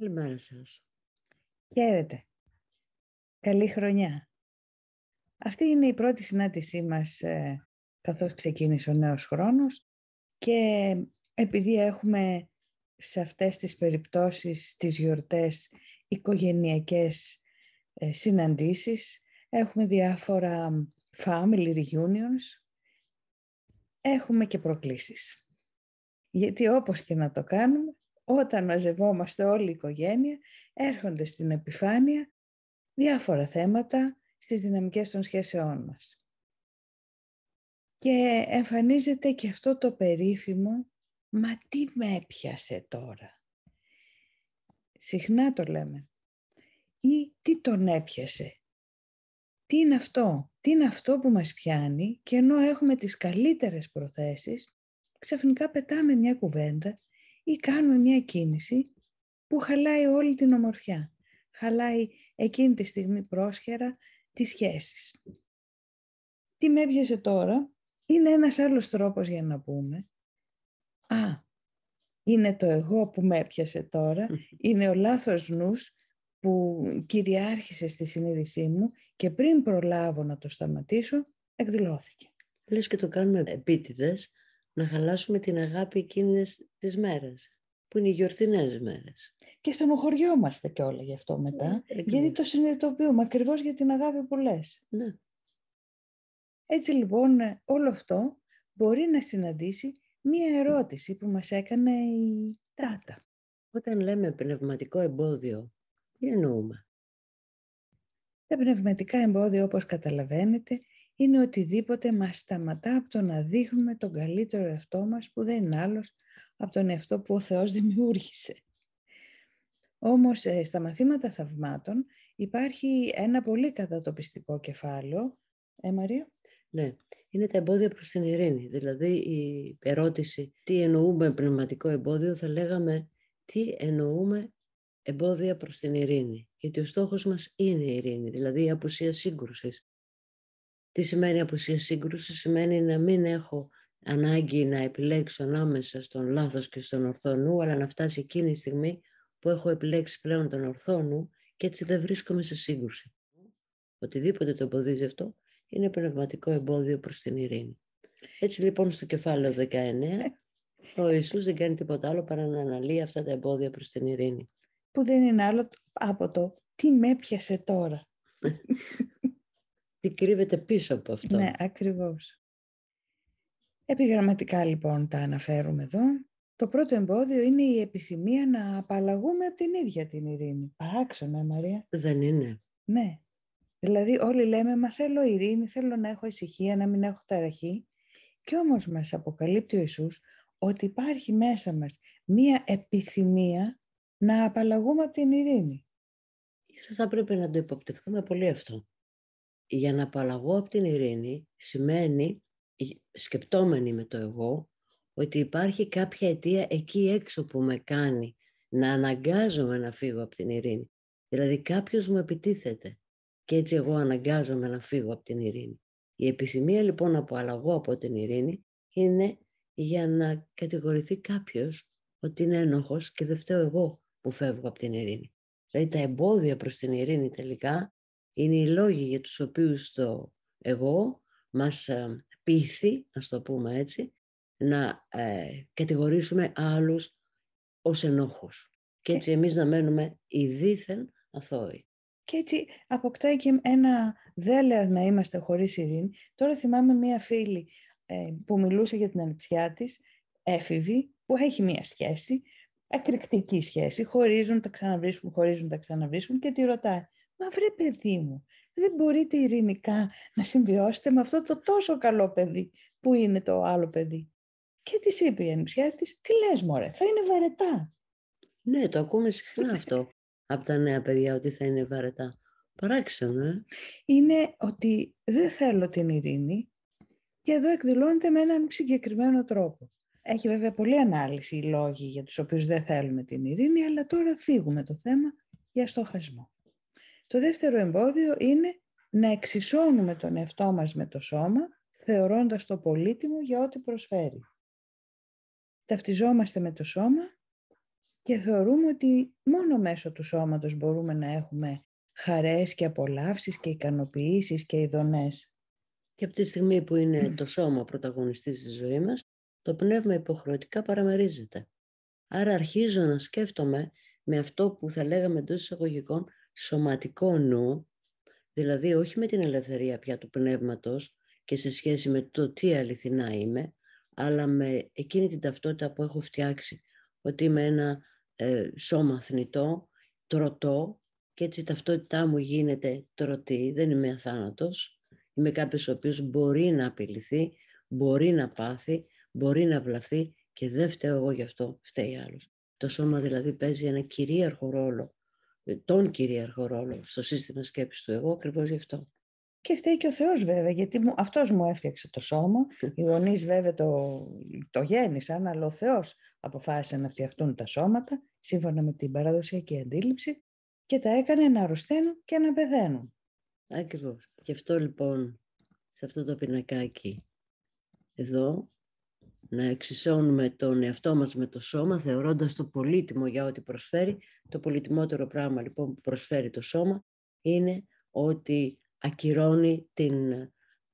Καλημέρα σας. Χαίρετε. Καλή χρονιά. Αυτή είναι η πρώτη συνάντησή μας ε, καθώς ξεκίνησε ο νέος χρόνος και επειδή έχουμε σε αυτές τις περιπτώσεις, τις γιορτές, οικογενειακές ε, συναντήσεις, έχουμε διάφορα family reunions, έχουμε και προκλήσεις. Γιατί όπως και να το κάνουμε, όταν μαζευόμαστε όλη η οικογένεια, έρχονται στην επιφάνεια διάφορα θέματα στις δυναμικές των σχέσεών μας. Και εμφανίζεται και αυτό το περίφημο «Μα τι με έπιασε τώρα» συχνά το λέμε. Ή τι τον έπιασε. Τι είναι αυτό. Τι είναι αυτό που μας πιάνει και ενώ έχουμε τις καλύτερες προθέσεις, ξαφνικά πετάμε μια κουβέντα ή κάνουμε μια κίνηση που χαλάει όλη την ομορφιά. Χαλάει εκείνη τη στιγμή πρόσχερα τις σχέσεις. Τι με έπιασε τώρα, είναι ένας άλλος τρόπος για να πούμε. Α, είναι το εγώ που με έπιασε τώρα, είναι ο λάθος νους που κυριάρχησε στη συνείδησή μου και πριν προλάβω να το σταματήσω, εκδηλώθηκε. Λες και το κάνουμε επίτηδες, να χαλάσουμε την αγάπη εκείνες τις μέρες, που είναι οι γιορτινές μέρες. Και στενοχωριόμαστε και όλα γι' αυτό μετά, ναι, γιατί το συνειδητοποιούμε ακριβώς για την αγάπη που λες. Ναι. Έτσι λοιπόν ε, όλο αυτό μπορεί να συναντήσει μία ερώτηση που μας έκανε η Τάτα. Όταν λέμε πνευματικό εμπόδιο, τι εννοούμε. Τα πνευματικά εμπόδια, όπως καταλαβαίνετε, είναι οτιδήποτε μας σταματά από το να δείχνουμε τον καλύτερο εαυτό μας που δεν είναι άλλος από τον εαυτό που ο Θεός δημιούργησε. Όμως ε, στα μαθήματα θαυμάτων υπάρχει ένα πολύ κατατοπιστικό κεφάλαιο. Ε, Μαρία? Ναι, είναι τα εμπόδια προς την ειρήνη. Δηλαδή η ερώτηση τι εννοούμε πνευματικό εμπόδιο θα λέγαμε τι εννοούμε εμπόδια προς την ειρήνη. Γιατί ο στόχος μας είναι η ειρήνη, δηλαδή η απουσία σύγκρουσης. Τι σημαίνει απουσία σύγκρουση, σημαίνει να μην έχω ανάγκη να επιλέξω ανάμεσα στον λάθος και στον ορθό νου, αλλά να φτάσει εκείνη η στιγμή που έχω επιλέξει πλέον τον ορθό νου και έτσι δεν βρίσκομαι σε σύγκρουση. Οτιδήποτε το εμποδίζει αυτό είναι πνευματικό εμπόδιο προς την ειρήνη. Έτσι λοιπόν στο κεφάλαιο 19 ο Ιησούς δεν κάνει τίποτα άλλο παρά να αναλύει αυτά τα εμπόδια προς την ειρήνη. Που δεν είναι άλλο από το τι με έπιασε τώρα. τι κρύβεται πίσω από αυτό. Ναι, ακριβώς. Επιγραμματικά λοιπόν τα αναφέρουμε εδώ. Το πρώτο εμπόδιο είναι η επιθυμία να απαλλαγούμε από την ίδια την ειρήνη. Παράξενο, ε, Μαρία. Δεν είναι. Ναι. Δηλαδή όλοι λέμε, μα θέλω ειρήνη, θέλω να έχω ησυχία, να μην έχω ταραχή. Κι όμως μας αποκαλύπτει ο Ιησούς ότι υπάρχει μέσα μας μία επιθυμία να απαλλαγούμε από την ειρήνη. Ίσως θα πρέπει να το υποπτευθούμε πολύ αυτό για να απαλλαγώ από την ειρήνη σημαίνει, σκεπτόμενη με το εγώ, ότι υπάρχει κάποια αιτία εκεί έξω που με κάνει να αναγκάζομαι να φύγω από την ειρήνη. Δηλαδή κάποιος μου επιτίθεται και έτσι εγώ αναγκάζομαι να φύγω από την ειρήνη. Η επιθυμία λοιπόν να απαλλαγώ από την ειρήνη είναι για να κατηγορηθεί κάποιος ότι είναι ένοχος και δεν φταίω εγώ που φεύγω από την ειρήνη. Δηλαδή τα εμπόδια προς την ειρήνη τελικά είναι οι λόγοι για τους οποίους το εγώ μας ε, πείθει, να το πούμε έτσι, να ε, κατηγορήσουμε άλλους ως ενόχους. Και έτσι εμείς να μένουμε οι δίθεν αθώοι. Και έτσι αποκτάει και ένα δέλεαρ να είμαστε χωρίς ειρήνη. Τώρα θυμάμαι μία φίλη ε, που μιλούσε για την ανιψιά της, έφηβη, που έχει μία σχέση, εκρηκτική σχέση, χωρίζουν, τα ξαναβρίσκουν, χωρίζουν, τα ξαναβρίσκουν και τη ρωτάει Μα βρε παιδί μου, δεν μπορείτε ειρηνικά να συμβιώσετε με αυτό το τόσο καλό παιδί που είναι το άλλο παιδί. Και τη είπε η ανιψιά τι λες μωρέ, θα είναι βαρετά. Ναι, το ακούμε συχνά αυτό από τα νέα παιδιά ότι θα είναι βαρετά. Παράξενο, ε. Είναι ότι δεν θέλω την ειρήνη και εδώ εκδηλώνεται με έναν συγκεκριμένο τρόπο. Έχει βέβαια πολλή ανάλυση οι λόγοι για τους οποίους δεν θέλουμε την ειρήνη, αλλά τώρα θίγουμε το θέμα για στοχασμό. Το δεύτερο εμπόδιο είναι να εξισώνουμε τον εαυτό μας με το σώμα, θεωρώντας το πολύτιμο για ό,τι προσφέρει. Ταυτιζόμαστε με το σώμα και θεωρούμε ότι μόνο μέσω του σώματος μπορούμε να έχουμε χαρές και απολαύσεις και ικανοποιήσεις και ειδονές. Και από τη στιγμή που είναι το σώμα πρωταγωνιστής της ζωής μας, το πνεύμα υποχρεωτικά παραμερίζεται. Άρα αρχίζω να σκέφτομαι με αυτό που θα λέγαμε εντός εισαγωγικών σωματικό νου, δηλαδή όχι με την ελευθερία πια του πνεύματος και σε σχέση με το τι αληθινά είμαι, αλλά με εκείνη την ταυτότητα που έχω φτιάξει, ότι είμαι ένα ε, σώμα θνητό, τρωτό, και έτσι η ταυτότητά μου γίνεται τρωτή, δεν είμαι αθάνατος, είμαι κάποιος ο οποίος μπορεί να απειληθεί, μπορεί να πάθει, μπορεί να βλαφθεί και δεν φταίω εγώ γι' αυτό, φταίει άλλος. Το σώμα δηλαδή παίζει ένα κυρίαρχο ρόλο ε, τον κυρίαρχο ρόλο στο σύστημα σκέψης του εγώ ακριβώς γι' αυτό. Και φταίει και ο Θεός βέβαια, γιατί μου, αυτός μου έφτιαξε το σώμα, hm. οι γονείς βέβαια το, το γέννησαν, αλλά ο Θεός αποφάσισε να φτιαχτούν τα σώματα, σύμφωνα με την παραδοσιακή αντίληψη, και τα έκανε να αρρωσταίνουν και να πεθαίνουν. Ακριβώς. Γι' αυτό λοιπόν, σε αυτό το πινακάκι εδώ, να εξισώνουμε τον εαυτό μας με το σώμα, θεωρώντας το πολύτιμο για ό,τι προσφέρει. Το πολύτιμότερο πράγμα λοιπόν που προσφέρει το σώμα είναι ότι ακυρώνει την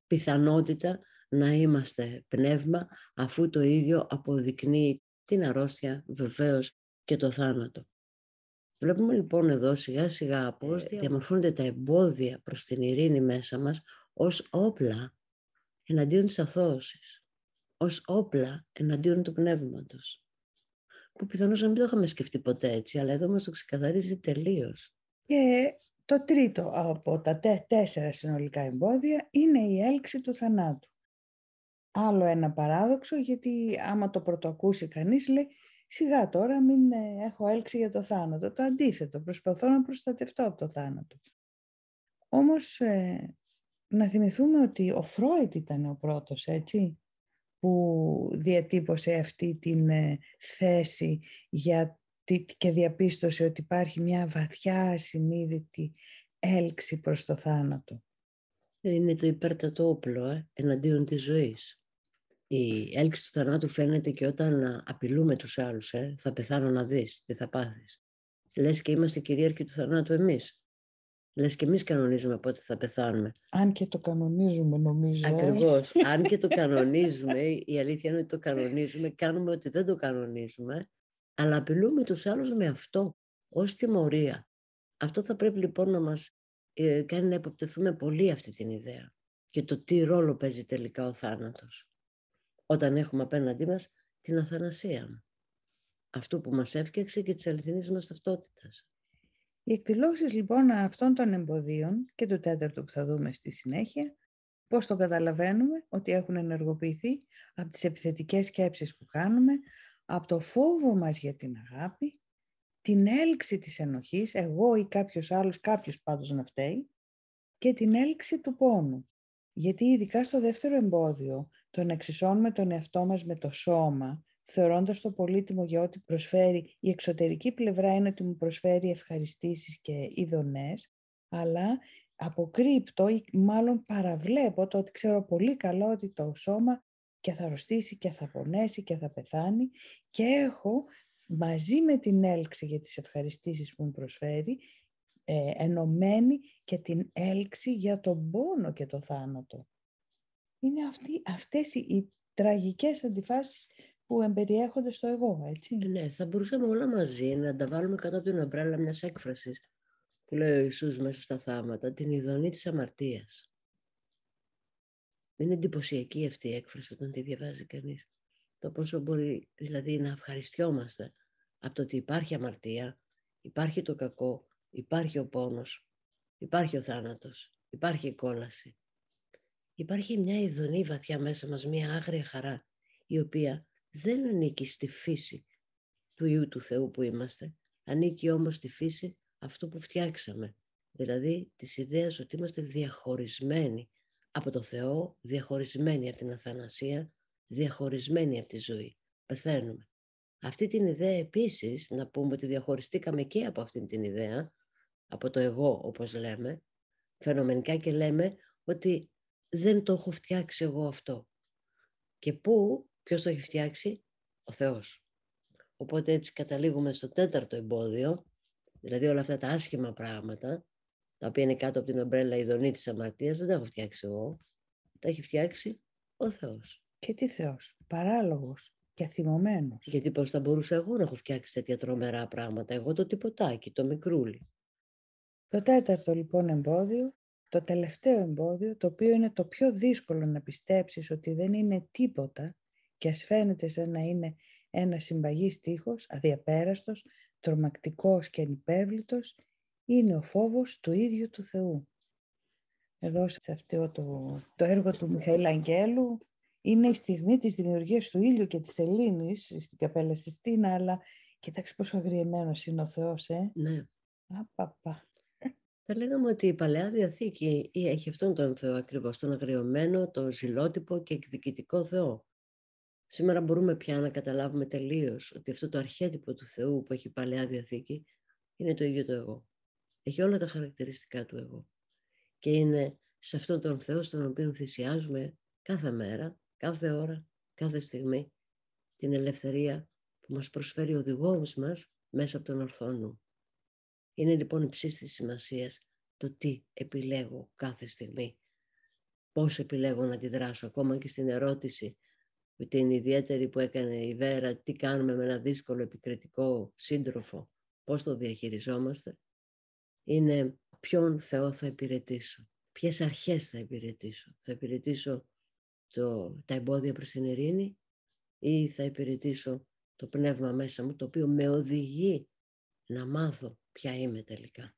πιθανότητα να είμαστε πνεύμα, αφού το ίδιο αποδεικνύει την αρρώστια βεβαίως και το θάνατο. Βλέπουμε λοιπόν εδώ σιγά σιγά πώς ε, διαμορφώνονται τα εμπόδια προς την ειρήνη μέσα μας ως όπλα εναντίον της αθώωσης ως όπλα εναντίον του πνεύματος. Που πιθανώς να μην το είχαμε σκεφτεί ποτέ έτσι, αλλά εδώ μας το ξεκαθαρίζει τελείως. Και το τρίτο από τα τέσσερα συνολικά εμπόδια είναι η έλξη του θανάτου. Άλλο ένα παράδοξο, γιατί άμα το πρωτοακούσει κανείς λέει «Σιγά τώρα μην ε, έχω έλξη για το θάνατο». Το αντίθετο, προσπαθώ να προστατευτώ από το θάνατο. Όμως ε, να θυμηθούμε ότι ο Φρόιτ ήταν ο πρώτος, έτσι που διατύπωσε αυτή τη ε, θέση για και διαπίστωσε ότι υπάρχει μια βαθιά συνείδητη έλξη προς το θάνατο. Είναι το υπέρτατο όπλο ε, εναντίον της ζωής. Η έλξη του θανάτου φαίνεται και όταν ε, απειλούμε τους άλλους. Ε, θα πεθάνω να δεις, τι θα πάθεις. Λες και είμαστε κυρίαρχοι του θανάτου εμείς. Λες και εμείς κανονίζουμε πότε θα πεθάνουμε. Αν και το κανονίζουμε νομίζω. Ε. Ακριβώς. Αν και το κανονίζουμε, η αλήθεια είναι ότι το κανονίζουμε, κάνουμε ότι δεν το κανονίζουμε, αλλά απειλούμε τους άλλους με αυτό, ως τιμωρία. Αυτό θα πρέπει λοιπόν να μας ε, κάνει να υποπτεθούμε πολύ αυτή την ιδέα και το τι ρόλο παίζει τελικά ο θάνατος. Όταν έχουμε απέναντί μας την αθανασία Αυτό που μας έφτιαξε και της αληθινής μας ταυτότητας. Οι εκδηλώσεις λοιπόν αυτών των εμποδίων και του τέταρτου που θα δούμε στη συνέχεια, πώς το καταλαβαίνουμε ότι έχουν ενεργοποιηθεί από τις επιθετικές σκέψεις που κάνουμε, από το φόβο μας για την αγάπη, την έλξη της ενοχής, εγώ ή κάποιος άλλος, κάποιος πάντως να φταίει, και την έλξη του πόνου. Γιατί ειδικά στο δεύτερο εμπόδιο, το να εξισώνουμε τον εαυτό μας με το σώμα, θεωρώντας το πολύτιμο για ό,τι προσφέρει. Η εξωτερική πλευρά είναι ότι μου προσφέρει ευχαριστήσεις και ειδονές, αλλά αποκρύπτω ή μάλλον παραβλέπω το ότι ξέρω πολύ καλά ότι το σώμα και θα αρρωστήσει και θα πονέσει και θα πεθάνει και έχω μαζί με την έλξη για τις ευχαριστήσεις που μου προσφέρει ε, ενωμένη και την έλξη για τον πόνο και το θάνατο. Είναι αυτή, αυτές οι, οι τραγικές αντιφάσεις που εμπεριέχονται στο εγώ, έτσι. Ναι, θα μπορούσαμε όλα μαζί να τα βάλουμε κατά την ομπρέλα μιας έκφρασης που λέει ο Ιησούς μέσα στα θάματα, την ειδονή της αμαρτίας. Είναι εντυπωσιακή αυτή η έκφραση όταν τη διαβάζει κανείς. Το πόσο μπορεί δηλαδή να ευχαριστιόμαστε από το ότι υπάρχει αμαρτία, υπάρχει το κακό, υπάρχει ο πόνος, υπάρχει ο θάνατος, υπάρχει η κόλαση. Υπάρχει μια ειδονή βαθιά μέσα μας, μια άγρια χαρά, η οποία δεν ανήκει στη φύση του Ιού του Θεού που είμαστε. Ανήκει όμως στη φύση αυτού που φτιάξαμε. Δηλαδή της ιδέας ότι είμαστε διαχωρισμένοι από το Θεό, διαχωρισμένοι από την αθανασία, διαχωρισμένοι από τη ζωή. Πεθαίνουμε. Αυτή την ιδέα επίσης, να πούμε ότι διαχωριστήκαμε και από αυτή την ιδέα, από το εγώ όπως λέμε, φαινομενικά και λέμε ότι δεν το έχω φτιάξει εγώ αυτό. Και πού Ποιος το έχει φτιάξει? Ο Θεός. Οπότε έτσι καταλήγουμε στο τέταρτο εμπόδιο, δηλαδή όλα αυτά τα άσχημα πράγματα, τα οποία είναι κάτω από την ομπρέλα ειδονή της αμαρτίας, δεν τα έχω φτιάξει εγώ. Τα έχει φτιάξει ο Θεός. Και τι Θεός, παράλογος και αθυμωμένος. Γιατί πώς θα μπορούσα εγώ να έχω φτιάξει τέτοια τρομερά πράγματα, εγώ το τίποτάκι, το μικρούλι. Το τέταρτο λοιπόν εμπόδιο, το τελευταίο εμπόδιο, το οποίο είναι το πιο δύσκολο να πιστέψεις ότι δεν είναι τίποτα, και ας φαίνεται σαν να είναι ένας συμπαγής τείχος, αδιαπέραστος, τρομακτικός και ανυπέρβλητος, είναι ο φόβος του ίδιου του Θεού. Εδώ σε αυτό το, το έργο του Μιχαήλ Αγγέλου είναι η στιγμή της δημιουργίας του ήλιου και της σελήνης, στην καπέλα Σιστίνα, αλλά κοιτάξτε πόσο αγριεμένος είναι ο Θεός, ε. Ναι. Απαπα. Θα λέγαμε ότι η Παλαιά Διαθήκη έχει αυτόν τον Θεό ακριβώς, τον αγριωμένο, τον ζηλότυπο και εκδικητικό Θεό. Σήμερα μπορούμε πια να καταλάβουμε τελείως ότι αυτό το αρχέτυπο του Θεού που έχει Παλαιά Διαθήκη είναι το ίδιο το εγώ. Έχει όλα τα χαρακτηριστικά του εγώ. Και είναι σε αυτόν τον Θεό στον οποίο θυσιάζουμε κάθε μέρα, κάθε ώρα, κάθε στιγμή την ελευθερία που μας προσφέρει ο οδηγός μας μέσα από τον ορθό Είναι λοιπόν υψής της σημασίας το τι επιλέγω κάθε στιγμή. Πώς επιλέγω να τη ακόμα και στην ερώτηση την ιδιαίτερη που έκανε η Βέρα, τι κάνουμε με ένα δύσκολο επικριτικό σύντροφο, πώς το διαχειριζόμαστε, είναι ποιον Θεό θα υπηρετήσω, ποιες αρχές θα υπηρετήσω. Θα υπηρετήσω το, τα εμπόδια προς την ειρήνη ή θα υπηρετήσω το πνεύμα μέσα μου, το οποίο με οδηγεί να μάθω ποια είμαι τελικά.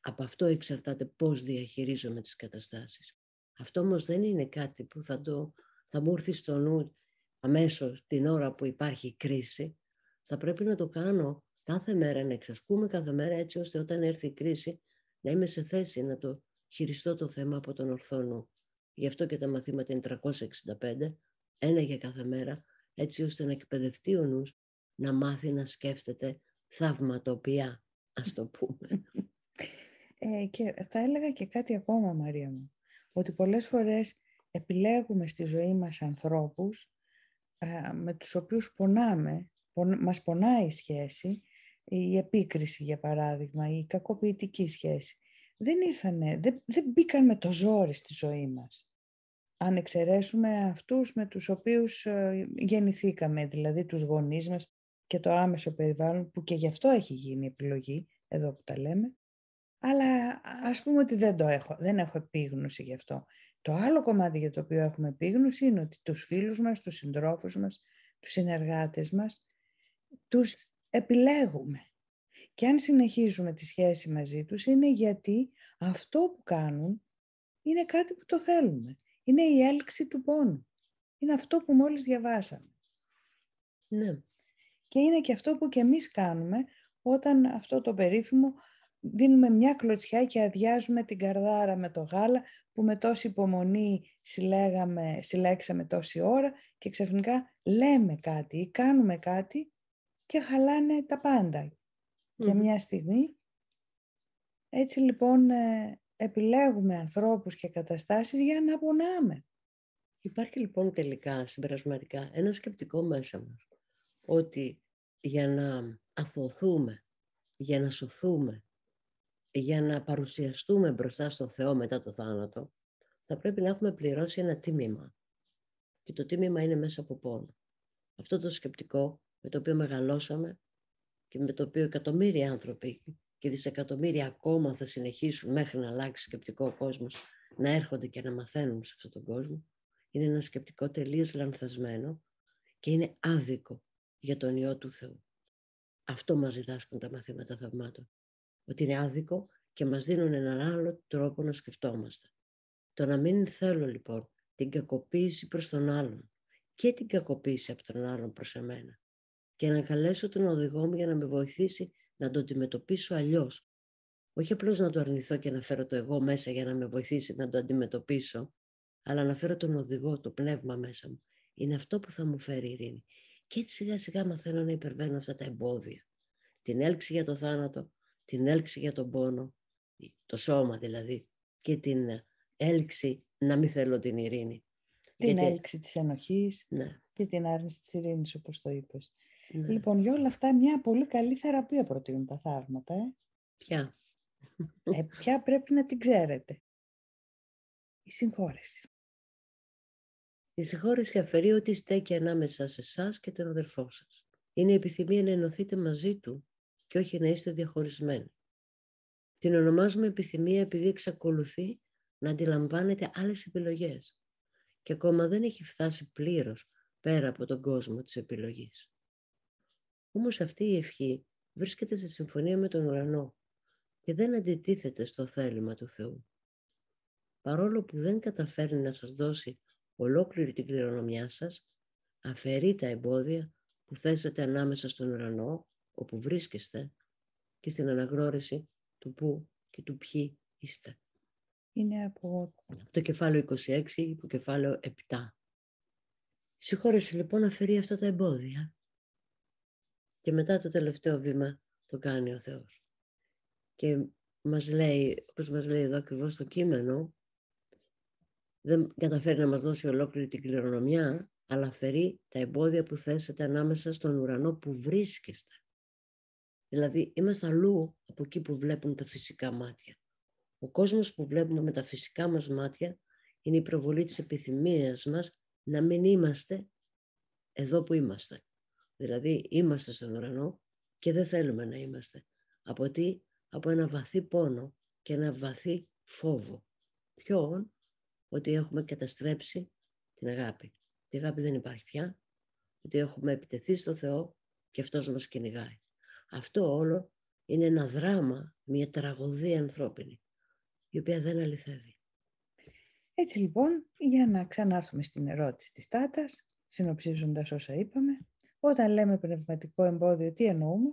Από αυτό εξαρτάται πώς διαχειρίζομαι τις καταστάσεις. Αυτό όμως δεν είναι κάτι που θα το θα μου έρθει στο νου αμέσως την ώρα που υπάρχει κρίση, θα πρέπει να το κάνω κάθε μέρα, να εξασκούμε κάθε μέρα έτσι ώστε όταν έρθει η κρίση να είμαι σε θέση να το χειριστώ το θέμα από τον ορθό νου. Γι' αυτό και τα μαθήματα είναι 365, ένα για κάθε μέρα, έτσι ώστε να εκπαιδευτεί ο νους να μάθει να σκέφτεται θαυματοποιά, ας το πούμε. Ε, και θα έλεγα και κάτι ακόμα, Μαρία μου, ότι πολλές φορές επιλέγουμε στη ζωή μας ανθρώπους ε, με τους οποίους πονάμε, μας πονάει η σχέση, η επίκριση για παράδειγμα, η κακοποιητική σχέση. Δεν ήρθανε, δεν, δεν μπήκαν με το ζόρι στη ζωή μας. Αν εξαιρέσουμε αυτούς με τους οποίους ε, γεννηθήκαμε, δηλαδή τους γονείς μας και το άμεσο περιβάλλον, που και γι' αυτό έχει γίνει επιλογή, εδώ που τα λέμε, αλλά ας πούμε ότι δεν το έχω, δεν έχω επίγνωση γι' αυτό. Το άλλο κομμάτι για το οποίο έχουμε επίγνωση είναι ότι τους φίλους μας, τους συντρόφους μας, τους συνεργάτες μας, τους επιλέγουμε. Και αν συνεχίζουμε τη σχέση μαζί τους είναι γιατί αυτό που κάνουν είναι κάτι που το θέλουμε. Είναι η έλξη του πόνου. Είναι αυτό που μόλις διαβάσαμε. Ναι. Και είναι και αυτό που και εμείς κάνουμε όταν αυτό το περίφημο δίνουμε μια κλωτσιά και αδειάζουμε την καρδάρα με το γάλα που με τόση υπομονή συλλέγαμε, συλλέξαμε τόση ώρα και ξαφνικά λέμε κάτι ή κάνουμε κάτι και χαλάνε τα πάντα mm. για μια στιγμή. Έτσι λοιπόν ε, επιλέγουμε ανθρώπους και καταστάσεις για να πονάμε. Υπάρχει λοιπόν τελικά συμπερασματικά ένα σκεπτικό μέσα μας ότι για να αθωθούμε, για να σωθούμε, για να παρουσιαστούμε μπροστά στον Θεό μετά το θάνατο, θα πρέπει να έχουμε πληρώσει ένα τίμημα. Και το τίμημα είναι μέσα από πόνο. Αυτό το σκεπτικό με το οποίο μεγαλώσαμε και με το οποίο εκατομμύρια άνθρωποι και δισεκατομμύρια ακόμα θα συνεχίσουν μέχρι να αλλάξει σκεπτικό ο κόσμος να έρχονται και να μαθαίνουν σε αυτόν τον κόσμο, είναι ένα σκεπτικό τελείως λανθασμένο και είναι άδικο για τον Υιό του Θεού. Αυτό μας διδάσκουν τα μαθήματα θαυμάτων ότι είναι άδικο και μας δίνουν έναν άλλο τρόπο να σκεφτόμαστε. Το να μην θέλω λοιπόν την κακοποίηση προς τον άλλον και την κακοποίηση από τον άλλον προς εμένα και να καλέσω τον οδηγό μου για να με βοηθήσει να το αντιμετωπίσω αλλιώς. Όχι απλώς να το αρνηθώ και να φέρω το εγώ μέσα για να με βοηθήσει να το αντιμετωπίσω, αλλά να φέρω τον οδηγό, το πνεύμα μέσα μου. Είναι αυτό που θα μου φέρει η ειρήνη. Και έτσι σιγά σιγά μαθαίνω να υπερβαίνω αυτά τα εμπόδια. Την έλξη για το θάνατο, την έλξη για τον πόνο, το σώμα δηλαδή, και την έλξη να μην θέλω την ειρήνη. Την έλξη της ενοχής ναι. και την άρνηση της ειρήνης, όπως το είπες. Ναι. Λοιπόν, για όλα αυτά μια πολύ καλή θεραπεία προτείνουν τα θαύματα. Ε. Ποια. Ε, ποια πρέπει να την ξέρετε. Η συγχώρεση. Η συγχώρεση αφαιρεί ό,τι στέκει ανάμεσα σε εσάς και τον αδερφό σας. Είναι η επιθυμία να ενωθείτε μαζί του και όχι να είστε διαχωρισμένοι. Την ονομάζουμε επιθυμία επειδή εξακολουθεί να αντιλαμβάνεται άλλες επιλογές και ακόμα δεν έχει φτάσει πλήρως πέρα από τον κόσμο της επιλογής. Όμως αυτή η ευχή βρίσκεται σε συμφωνία με τον ουρανό και δεν αντιτίθεται στο θέλημα του Θεού. Παρόλο που δεν καταφέρνει να σας δώσει ολόκληρη την κληρονομιά σας, αφαιρεί τα εμπόδια που θέσετε ανάμεσα στον ουρανό όπου βρίσκεστε και στην αναγνώριση του πού και του ποιοι είστε. Είναι από... το κεφάλαιο 26 ή το κεφάλαιο 7. Συγχώρεσε λοιπόν αφαιρεί αυτά τα εμπόδια και μετά το τελευταίο βήμα το κάνει ο Θεός. Και μας λέει, όπως μας λέει εδώ ακριβώς το κείμενο, δεν καταφέρει να μας δώσει ολόκληρη την κληρονομιά, αλλά αφαιρεί τα εμπόδια που θέσετε ανάμεσα στον ουρανό που βρίσκεστε. Δηλαδή είμαστε αλλού από εκεί που βλέπουν τα φυσικά μάτια. Ο κόσμος που βλέπουμε με τα φυσικά μας μάτια είναι η προβολή της επιθυμίας μας να μην είμαστε εδώ που είμαστε. Δηλαδή είμαστε στον ουρανό και δεν θέλουμε να είμαστε. Από Από ένα βαθύ πόνο και ένα βαθύ φόβο. Ποιον? Ότι έχουμε καταστρέψει την αγάπη. Την αγάπη δεν υπάρχει πια. Ότι έχουμε επιτεθεί στο Θεό και αυτός μας κυνηγάει. Αυτό όλο είναι ένα δράμα, μια τραγωδία ανθρώπινη, η οποία δεν αληθεύει. Έτσι λοιπόν, για να ξανάρθουμε στην ερώτηση της Τάτας, συνοψίζοντας όσα είπαμε, όταν λέμε πνευματικό εμπόδιο, τι εννοούμε?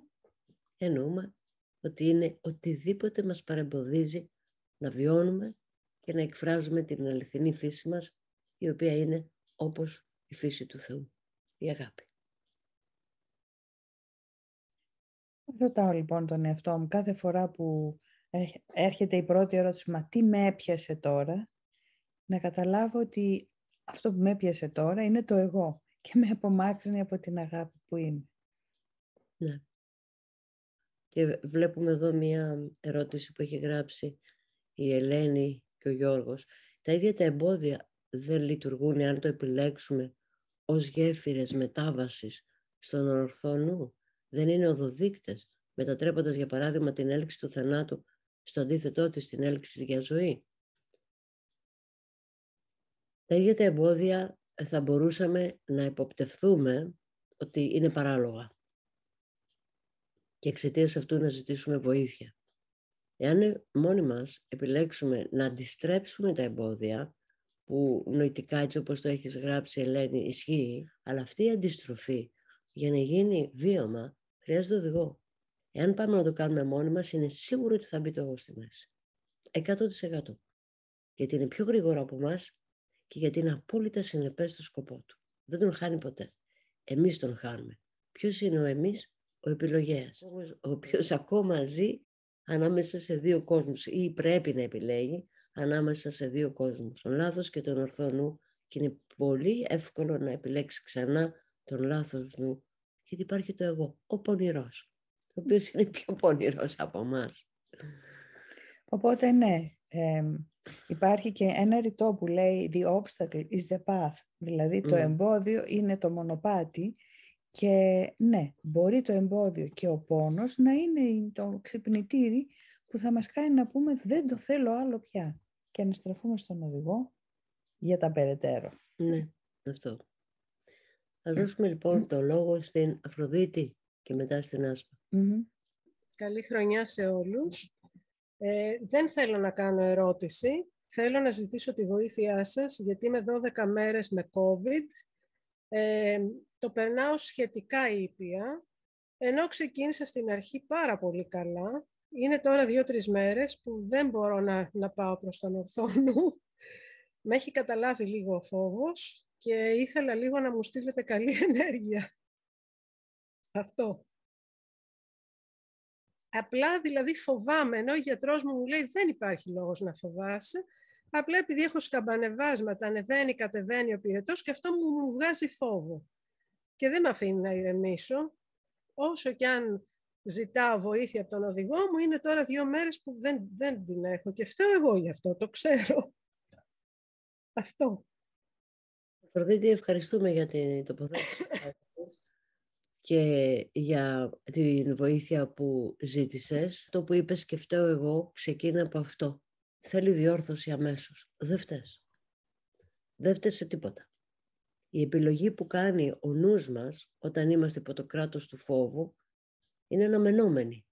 Εννοούμε ότι είναι οτιδήποτε μας παρεμποδίζει να βιώνουμε και να εκφράζουμε την αληθινή φύση μας, η οποία είναι όπως η φύση του Θεού, η αγάπη. Ρωτάω λοιπόν τον εαυτό μου κάθε φορά που έρχεται η πρώτη ερώτηση «Μα τι με έπιασε τώρα» να καταλάβω ότι αυτό που με έπιασε τώρα είναι το εγώ και με απομάκρυνε από την αγάπη που είμαι. Ναι. Και βλέπουμε εδώ μία ερώτηση που έχει γράψει η Ελένη και ο Γιώργος. Τα ίδια τα εμπόδια δεν λειτουργούν αν το επιλέξουμε ως γέφυρες μετάβασης στον ορθό δεν είναι οδοδείκτες, μετατρέποντας για παράδειγμα την έλξη του θανάτου στο αντίθετό της την έλξη για ζωή. Τα ίδια τα εμπόδια ε, θα μπορούσαμε να υποπτευθούμε ότι είναι παράλογα και εξαιτίας αυτού να ζητήσουμε βοήθεια. Εάν ε, μόνοι μας επιλέξουμε να αντιστρέψουμε τα εμπόδια που νοητικά έτσι όπως το έχεις γράψει Ελένη ισχύει, αλλά αυτή η αντιστροφή για να γίνει βίωμα Χρειάζεται οδηγό. Εάν πάμε να το κάνουμε μόνοι μας, είναι σίγουρο ότι θα μπει το εγώ στη μέση. 100%. Γιατί είναι πιο γρήγορο από εμάς και γιατί είναι απόλυτα συνεπές στο σκοπό του. Δεν τον χάνει ποτέ. Εμείς τον χάνουμε. Ποιος είναι ο εμείς, ο επιλογέας, ο οποίος ακόμα ζει ανάμεσα σε δύο κόσμους, ή πρέπει να επιλέγει ανάμεσα σε δύο κόσμού, τον λάθος και τον ορθό νου και είναι πολύ εύκολο να επιλέξει ξανά τον λάθος νου γιατί υπάρχει το εγώ, ο πονηρός, ο οποίος είναι πιο πονηρός από μας. Οπότε ναι, υπάρχει και ένα ρητό που λέει «The obstacle is the path», δηλαδή το ναι. εμπόδιο είναι το μονοπάτι και ναι, μπορεί το εμπόδιο και ο πόνος να είναι το ξυπνητήρι που θα μας κάνει να πούμε «δεν το θέλω άλλο πια» και να στραφούμε στον οδηγό για τα περαιτέρω. Ναι, αυτό. Θα δώσουμε λοιπόν το λόγο στην Αφροδίτη και μετά στην ασπα Καλή χρονιά σε όλους. Ε, δεν θέλω να κάνω ερώτηση. Θέλω να ζητήσω τη βοήθειά σας, γιατί είμαι 12 μέρες με COVID. Ε, το περνάω σχετικά ήπια, ενώ ξεκίνησα στην αρχή πάρα πολύ καλά. Είναι τώρα δύο-τρεις μέρες που δεν μπορώ να, να πάω προς τον ορθό μου. Με έχει καταλάβει λίγο ο φόβος και ήθελα λίγο να μου στείλετε καλή ενέργεια. Αυτό. Απλά δηλαδή φοβάμαι, ενώ ο γιατρός μου μου λέει δεν υπάρχει λόγος να φοβάσαι, απλά επειδή έχω σκαμπανεβάσματα, ανεβαίνει, κατεβαίνει ο πυρετός και αυτό μου, μου βγάζει φόβο. Και δεν με αφήνει να ηρεμήσω, όσο κι αν ζητάω βοήθεια από τον οδηγό μου, είναι τώρα δύο μέρες που δεν, δεν την έχω και φταίω εγώ γι' αυτό, το ξέρω. Αυτό. Αφροδίτη, ευχαριστούμε για την τοποθέτηση και για την βοήθεια που ζήτησες. Το που είπες και φταίω εγώ ξεκίνα από αυτό. Θέλει διόρθωση αμέσως. Δεν φταίς. Δεν φταίς σε τίποτα. Η επιλογή που κάνει ο νους μας όταν είμαστε υπό το κράτος του φόβου είναι αναμενόμενη.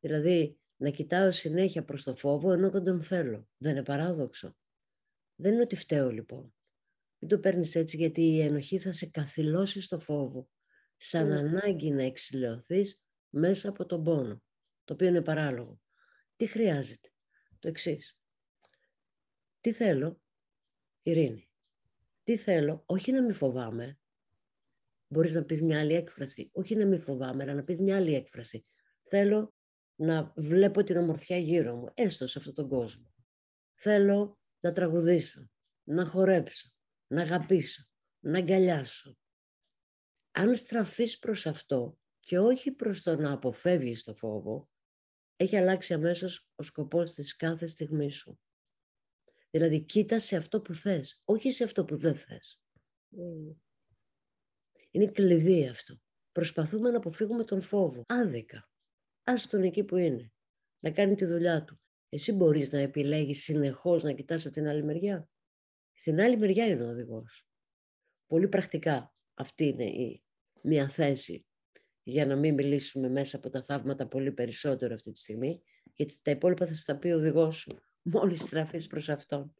Δηλαδή να κοιτάω συνέχεια προς το φόβο ενώ δεν τον θέλω. Δεν είναι παράδοξο. Δεν είναι ότι φταίω λοιπόν. Μην το παίρνεις έτσι γιατί η ενοχή θα σε καθυλώσει στο φόβο. Σαν mm. ανάγκη να εξηλαιωθείς μέσα από τον πόνο, το οποίο είναι παράλογο. Τι χρειάζεται. Το εξής. Τι θέλω, ειρήνη. Τι θέλω, όχι να μην φοβάμαι. Μπορείς να πεις μια άλλη έκφραση. Όχι να μην φοβάμαι, αλλά να πεις μια άλλη έκφραση. Θέλω να βλέπω την ομορφιά γύρω μου, έστω σε αυτόν τον κόσμο. Θέλω να τραγουδήσω, να χορέψω, να αγαπήσω, να αγκαλιάσω. Αν στραφείς προς αυτό και όχι προς το να αποφεύγεις το φόβο, έχει αλλάξει αμέσως ο σκοπός της κάθε στιγμής σου. Δηλαδή κοίτα σε αυτό που θες, όχι σε αυτό που δεν θες. Mm. Είναι κλειδί αυτό. Προσπαθούμε να αποφύγουμε τον φόβο. Άδικα. Άστον εκεί που είναι. Να κάνει τη δουλειά του. Εσύ μπορείς να επιλέγεις συνεχώς να κοιτάς από την άλλη μεριά. Στην άλλη μεριά είναι ο οδηγός. Πολύ πρακτικά αυτή είναι η μια θέση για να μην μιλήσουμε μέσα από τα θαύματα πολύ περισσότερο αυτή τη στιγμή, γιατί τα υπόλοιπα θα στα πει ο οδηγός μόλις μόλις στραφείς προς αυτόν.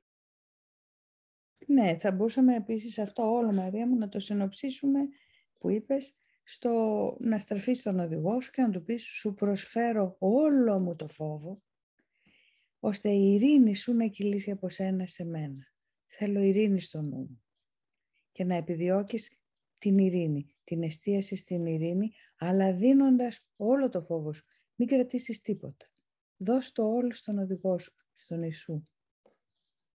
Ναι, θα μπορούσαμε επίσης αυτό όλο, Μαρία μου, να το συνοψίσουμε που είπες, στο να στραφείς στον οδηγό σου και να του πεις «Σου προσφέρω όλο μου το φόβο, ώστε η ειρήνη σου να κυλήσει από σένα σε μένα». Θέλω ειρήνη στο νου μου. Και να επιδιώκεις την ειρήνη, την εστίαση στην ειρήνη, αλλά δίνοντας όλο το φόβο σου. Μην κρατήσεις τίποτα. Δώσ' το όλο στον οδηγό σου, στον Ιησού.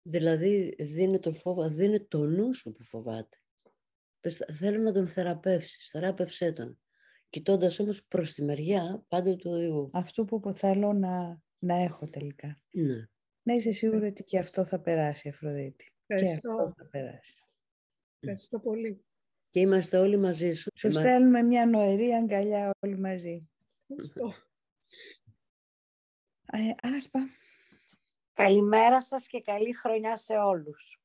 Δηλαδή δίνει τον φόβο, δίνει το νου σου που φοβάται. θέλω να τον θεραπεύσεις, θεράπευσέ τον. Κοιτώντας όμως προς τη μεριά πάντα του οδηγού. Αυτό που θέλω να, να έχω τελικά. Ναι. Να είσαι σίγουρη ότι και αυτό θα περάσει, Αφροδίτη. Ευχαριστώ. Και αυτό Ευχαριστώ πολύ. Και είμαστε όλοι μαζί σου. Σου στέλνουμε μια νοερή αγκαλιά όλοι μαζί. Ευχαριστώ. Ε, Άσπα. Καλημέρα σας και καλή χρονιά σε όλους.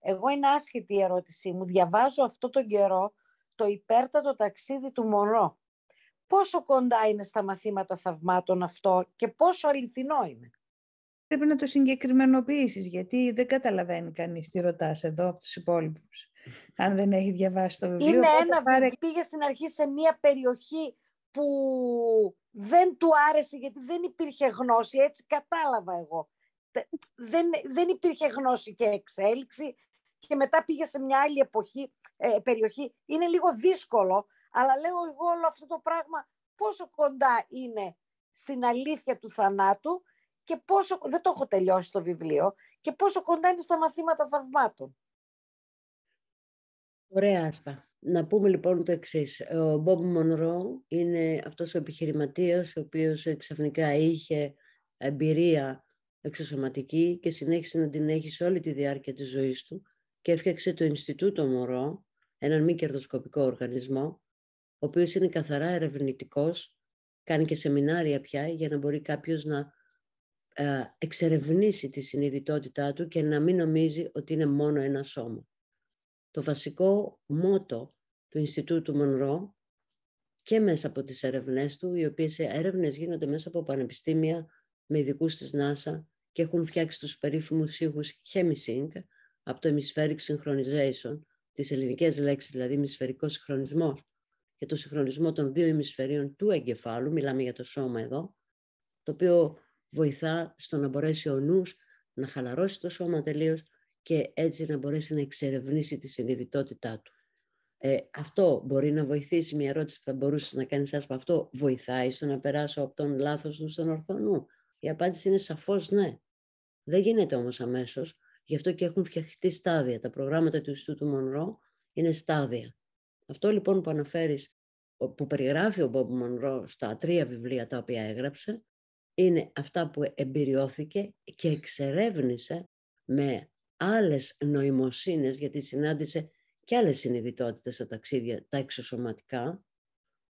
Εγώ είναι άσχητη η ερώτησή μου. Διαβάζω αυτό τον καιρό το υπέρτατο ταξίδι του Μονό. Πόσο κοντά είναι στα μαθήματα θαυμάτων αυτό και πόσο αληθινό είναι πρέπει να το συγκεκριμενοποιήσεις, γιατί δεν καταλαβαίνει κανείς τι ρωτάς εδώ από τους υπόλοιπους. Αν δεν έχει διαβάσει το βιβλίο... Είναι ένα πάρε... πήγε στην αρχή σε μια περιοχή που δεν του άρεσε γιατί δεν υπήρχε γνώση, έτσι κατάλαβα εγώ. Δεν, δεν υπήρχε γνώση και εξέλιξη και μετά πήγε σε μια άλλη εποχή, ε, περιοχή. Είναι λίγο δύσκολο, αλλά λέω εγώ όλο αυτό το πράγμα πόσο κοντά είναι στην αλήθεια του θανάτου και πόσο, δεν το έχω τελειώσει το βιβλίο, και πόσο κοντά είναι στα μαθήματα θαυμάτων. Ωραία, Άσπα. Να πούμε λοιπόν το εξής. Ο Μπομ Μονρό είναι αυτός ο επιχειρηματίας ο οποίος ε, ξαφνικά είχε εμπειρία εξωσωματική και συνέχισε να την έχει σε όλη τη διάρκεια της ζωής του και έφτιαξε το Ινστιτούτο Μονρό, έναν μη κερδοσκοπικό οργανισμό, ο οποίος είναι καθαρά ερευνητικός, κάνει και σεμινάρια πια για να μπορεί κάποιος να ε, εξερευνήσει τη συνειδητότητά του και να μην νομίζει ότι είναι μόνο ένα σώμα. Το βασικό μότο του Ινστιτούτου Μονρό και μέσα από τις ερευνές του, οι οποίες έρευνες γίνονται μέσα από πανεπιστήμια με ειδικούς της NASA και έχουν φτιάξει τους περίφημους ήχους Hemisync από το Hemispheric Synchronization, τις ελληνικές λέξεις, δηλαδή ημισφαιρικό συγχρονισμό και το συγχρονισμό των δύο ημισφαιρίων του εγκεφάλου, μιλάμε για το σώμα εδώ, το οποίο βοηθά στο να μπορέσει ο νους να χαλαρώσει το σώμα τελείως και έτσι να μπορέσει να εξερευνήσει τη συνειδητότητά του. Ε, αυτό μπορεί να βοηθήσει μια ερώτηση που θα μπορούσες να κάνεις άσπα αυτό. Βοηθάει στο να περάσω από τον λάθος του στον ορθό νου. Η απάντηση είναι σαφώς ναι. Δεν γίνεται όμως αμέσως. Γι' αυτό και έχουν φτιαχτεί στάδια. Τα προγράμματα του Ιστιτούτου Μονρό είναι στάδια. Αυτό λοιπόν που αναφέρεις, που περιγράφει ο Μπομπ Μονρό στα τρία βιβλία τα οποία έγραψε, είναι αυτά που εμπειριώθηκε και εξερεύνησε με άλλες νοημοσύνες, γιατί συνάντησε και άλλες συνειδητότητες στα ταξίδια, τα εξωσωματικά,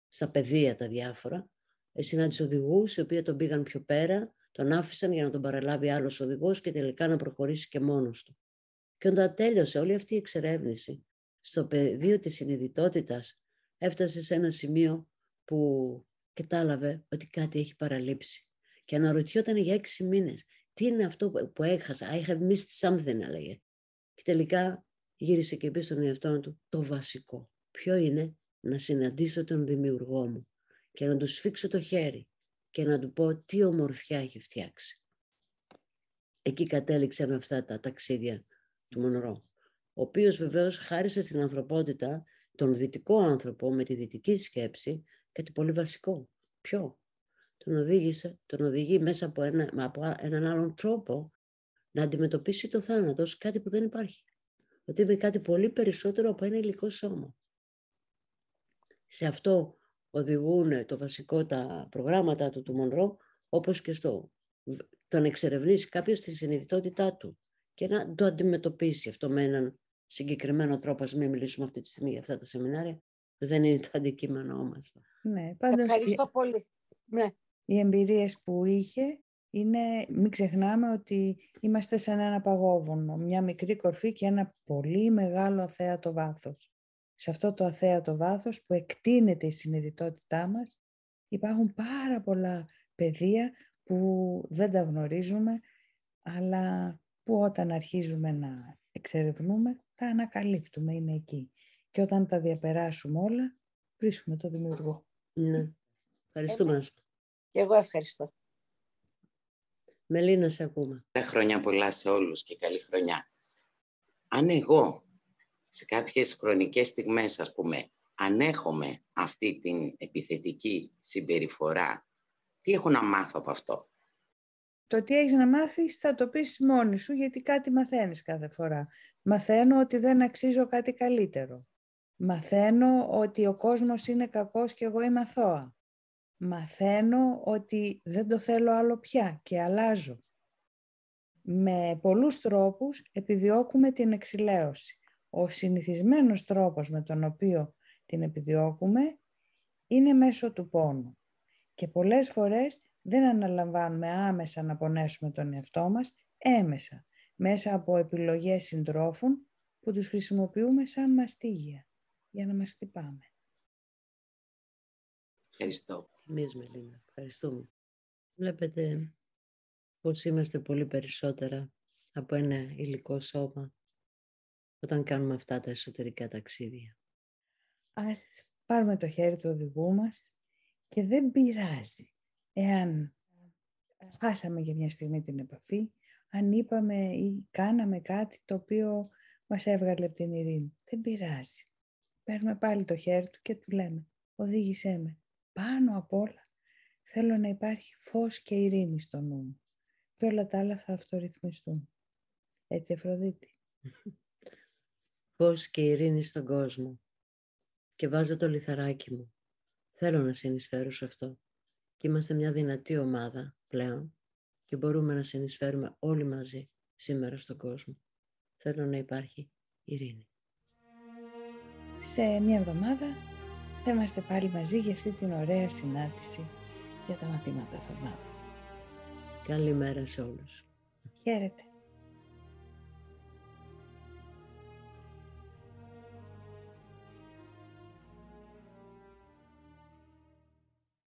στα παιδεία τα διάφορα. Ε, συνάντησε οδηγούς οι οποίοι τον πήγαν πιο πέρα, τον άφησαν για να τον παραλάβει άλλος οδηγός και τελικά να προχωρήσει και μόνος του. Και όταν τέλειωσε όλη αυτή η εξερεύνηση στο πεδίο της συνειδητότητας, έφτασε σε ένα σημείο που κατάλαβε ότι κάτι έχει παραλείψει και αναρωτιόταν για έξι μήνες. Τι είναι αυτό που έχασα, I have missed something, έλεγε. Και τελικά γύρισε και πει στον εαυτό του το βασικό. Ποιο είναι να συναντήσω τον δημιουργό μου και να του σφίξω το χέρι και να του πω τι ομορφιά έχει φτιάξει. Εκεί κατέληξαν αυτά τα ταξίδια του Μονρό, ο οποίος βεβαίως χάρισε στην ανθρωπότητα τον δυτικό άνθρωπο με τη δυτική σκέψη κάτι πολύ βασικό. Ποιο? τον οδήγησε, τον οδηγεί μέσα από, ένα, από έναν άλλον τρόπο να αντιμετωπίσει το θάνατο ως κάτι που δεν υπάρχει. Ότι είναι κάτι πολύ περισσότερο από ένα υλικό σώμα. Σε αυτό οδηγούν το βασικό τα προγράμματα του του Μονρό, όπως και στο τον εξερευνήσει κάποιος τη συνειδητότητά του και να το αντιμετωπίσει αυτό με έναν συγκεκριμένο τρόπο. Ας μην μιλήσουμε αυτή τη στιγμή για αυτά τα σεμινάρια, δεν είναι το αντικείμενό μας. Ναι, πάντως... Ευχαριστώ πολύ. Ναι οι εμπειρίες που είχε είναι, μην ξεχνάμε ότι είμαστε σαν ένα παγόβουνο, μια μικρή κορφή και ένα πολύ μεγάλο αθέατο βάθος. Σε αυτό το αθέατο βάθος που εκτείνεται η συνειδητότητά μας υπάρχουν πάρα πολλά πεδία που δεν τα γνωρίζουμε αλλά που όταν αρχίζουμε να εξερευνούμε τα ανακαλύπτουμε, είναι εκεί. Και όταν τα διαπεράσουμε όλα βρίσκουμε το δημιουργό. Ναι. Ευχαριστούμε. Και εγώ ευχαριστώ. Μελίνα, σε ακούμε. Χρόνια πολλά σε όλους και καλή χρονιά. Αν εγώ σε κάποιες χρονικές στιγμές, ας πούμε, ανέχομαι αυτή την επιθετική συμπεριφορά, τι έχω να μάθω από αυτό. Το τι έχεις να μάθεις θα το πεις μόνη σου, γιατί κάτι μαθαίνεις κάθε φορά. Μαθαίνω ότι δεν αξίζω κάτι καλύτερο. Μαθαίνω ότι ο κόσμος είναι κακός και εγώ είμαι αθώα μαθαίνω ότι δεν το θέλω άλλο πια και αλλάζω. Με πολλούς τρόπους επιδιώκουμε την εξηλαίωση. Ο συνηθισμένος τρόπος με τον οποίο την επιδιώκουμε είναι μέσω του πόνου. Και πολλές φορές δεν αναλαμβάνουμε άμεσα να πονέσουμε τον εαυτό μας, έμεσα, μέσα από επιλογές συντρόφων που τους χρησιμοποιούμε σαν μαστίγια για να μας χτυπάμε. Ευχαριστώ. Εμείς Μελίνα, ευχαριστούμε. Βλέπετε πως είμαστε πολύ περισσότερα από ένα υλικό σώμα όταν κάνουμε αυτά τα εσωτερικά ταξίδια. Ας πάρουμε το χέρι του οδηγού μας και δεν πειράζει εάν χάσαμε για μια στιγμή την επαφή, αν είπαμε ή κάναμε κάτι το οποίο μας έβγαλε από την ειρήνη. Δεν πειράζει. Παίρνουμε πάλι το χέρι του και του λέμε «Οδήγησέ με» πάνω απ' όλα θέλω να υπάρχει φως και ειρήνη στο νου μου και όλα τα άλλα θα αυτορυθμιστούν. Έτσι, Αφροδίτη. Φως και ειρήνη στον κόσμο. Και βάζω το λιθαράκι μου. Θέλω να συνεισφέρω σε αυτό. Και είμαστε μια δυνατή ομάδα πλέον και μπορούμε να συνεισφέρουμε όλοι μαζί σήμερα στον κόσμο. Θέλω να υπάρχει ειρήνη. Σε μια εβδομάδα είμαστε πάλι μαζί για αυτή την ωραία συνάντηση για τα μαθήματα θερμάτων. Καλημέρα σε όλους. Χαίρετε.